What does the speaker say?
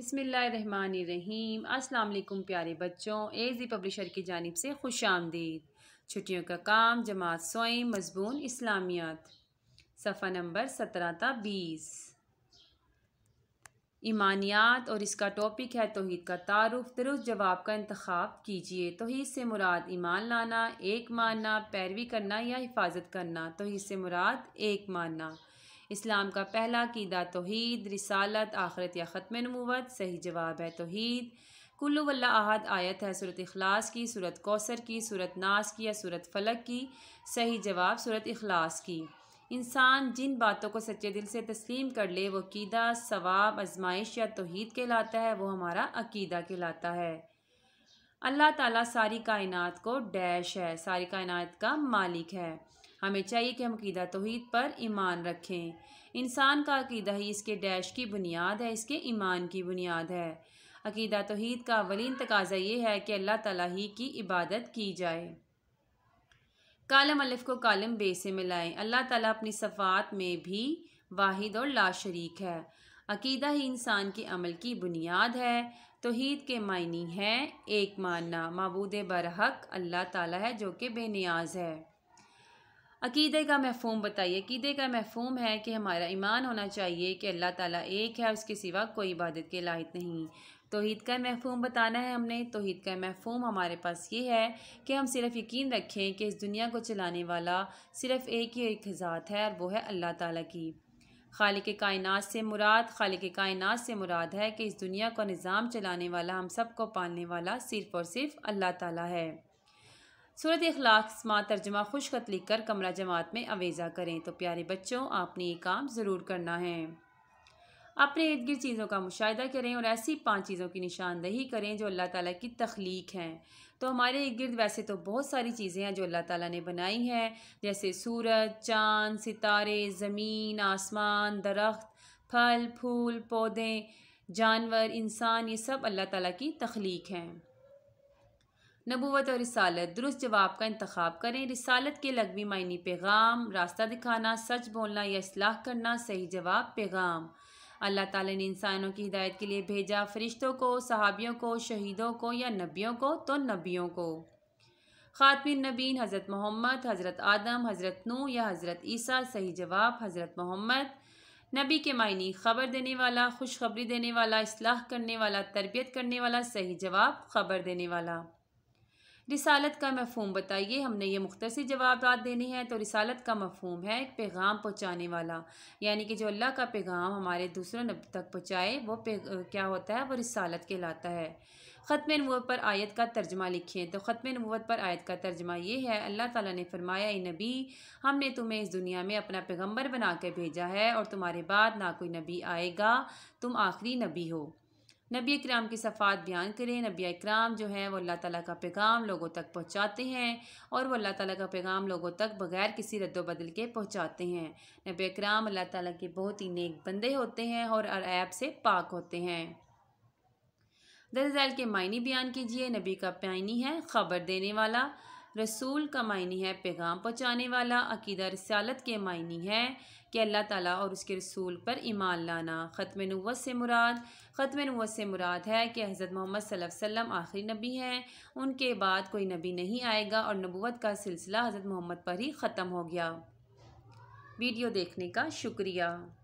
बिसमीम अस्सलाम प्यारे बच्चों ए जी पब्लिशर की जानब से खुश आमदीद छुट्टियों का काम जमात सोई मजमून इस्लामियात सफ़ा नंबर सत्रह था बीस ईमानियात और इसका टॉपिक है तोहद का तारफ़ दुरुस्त जवाब का इंतखब कीजिए तोहद से मुराद ईमान लाना एक मानना पैरवी करना या हिफाजत करना तोहद से मुराद एक मानना इस्लाम का पहला कीदा तोहद रिसालत आखरत या ख़त्म नमूत सही जवाब है तोहद कुल्लू वल्ला आहद आयत है सूरत अखलास की सूरत कौसर की सूरत नास की या सूरत फलक की सही जवाब सूरत अखलास की इंसान जिन बातों को सच्चे दिल से तस्लीम कर ले वो कीदा सवाब आजमाइश या तोहद कहलाता है वो हमारा अकीदा कहलाता है अल्लाह ताला सारी कायनात को डैश है सारी कायनात का मालिक है हमें चाहिए कि हम अकीदा तोहद पर ईमान रखें इंसान का अकीदा ही इसके डैश की बुनियाद है इसके ईमान की बुनियाद है अकीदा तोहद का वलिन तकाजा ये है कि अल्लाह तला ही की इबादत की जाए कालम अलिफ को कालम बे से मिलाएं अल्लाह ताला अपनी सफ़ात में भी वाहिद और लाशरीक है अकीदा ही इंसान के अमल की बुनियाद है तोहद के मायनी है एक मानना मबूद बरहक अल्लाह ताला है जो कि बेनियाज है अकीदे का महफूम बताइए अकीदे का महफूम है कि हमारा ईमान होना चाहिए कि अल्लाह ताला एक है उसके सिवा कोई इबादत के लायक नहीं तोहद का महफूम बताना है हमने तोहद का महफूम हमारे पास ये है कि हम सिर्फ यकीन रखें कि इस दुनिया को चलाने वाला सिर्फ एक ही एक ज़ात है और वो है अल्लाह ताला की खालिक कायनात से मुराद खालिक कायनात से मुराद है कि इस दुनिया का निज़ाम चलाने वाला हम सबको पालने वाला सिर्फ़ और सिर्फ अल्लाह ताला है सूरत अखलाक स्मा तर्जमा लिख कर कमरा जमात में अवेज़ा करें तो प्यारे बच्चों आपने ये काम ज़रूर करना है अपने इर्द गिर्द चीज़ों का मुशाह करें और ऐसी पाँच चीज़ों की निशानदही करें जो अल्लाह ताली की तख्लीक हैं तो हमारे इर्द गिर्द वैसे तो बहुत सारी चीज़ें हैं जो अल्लाह ताली ने बनाई हैं जैसे सूरज चाँद सितारे ज़मीन आसमान दरख्त फल फूल पौधे जानवर इंसान ये सब अल्लाह ताली की तख्लीक हैं नबूत और रिसालत दुरुस्त जवाब का इंतखा करें रिसालत के लगवी मायनी पैगाम रास्ता दिखाना सच बोलना या असलाह करना सही जवाब पैगाम अल्लाह ताला ने इंसानों की हिदायत के लिए भेजा फरिश्तों को सहाबियों को शहीदों को या नबियों को तो नबियों को ख़ातम नबीन हज़रत मोहम्मद हज़रत आदम हज़रत नू या हज़रत ईसा सही जवाब हज़रत मोहम्मद नबी के मायने खबर देने वाला खुशखबरी देने वाला इसलाह करने वाला तरबियत करने वाला सही जवाब खबर देने वाला रिसालत का मफहम बताइए हमने ये मुख्तर जवाब देने हैं तो रिसालत का मफहम है पैगाम पहुँचाने वाला यानी कि जो अल्लाह का पैगाम हमारे दूसरों नब तक पहुँचाए वो क्या होता है वो रिसालत कहलाता है ख़त्म नबूत पर आयत का तर्जमा लिखें तो ख़त्म नबूत पर आयत का तर्जमा ये है अल्लाह ताला ने फरमाया नबी हमने तुम्हें इस दुनिया में अपना पैगंबर बना कर भेजा है और तुम्हारे बाद ना कोई नबी आएगा तुम आखिरी नबी हो नबी इक्राम की सफ़ात बयान करें नबी इक्राम जो हैं वो अल्लाह ताला का पैगाम लोगों तक पहुँचाते हैं और वो अल्लाह ताला का पैगाम लोगों तक बग़ैर किसी रद्दबदल के पहुँचाते हैं नबी इक्राम अल्लाह ताला के बहुत ही नेक बंदे होते हैं और ऐप से पाक होते हैं दरअसल के मायने बयान कीजिए नबी का पैनी है ख़बर देने वाला रसूल का मायनी है पैगाम पहुँचाने वाला अकीदा रसालत के मायनी है कि अल्लाह ताला और उसके रसूल पर ईमान लाना ख़त्म नवत से मुराद ख़त्म नवत से मुराद है कि हज़रत मोहम्मद सल्लम आखिरी नबी हैं उनके बाद कोई नबी नहीं आएगा और नबूत का सिलसिला हज़रत मोहम्मद पर ही ख़त्म हो गया वीडियो देखने का शुक्रिया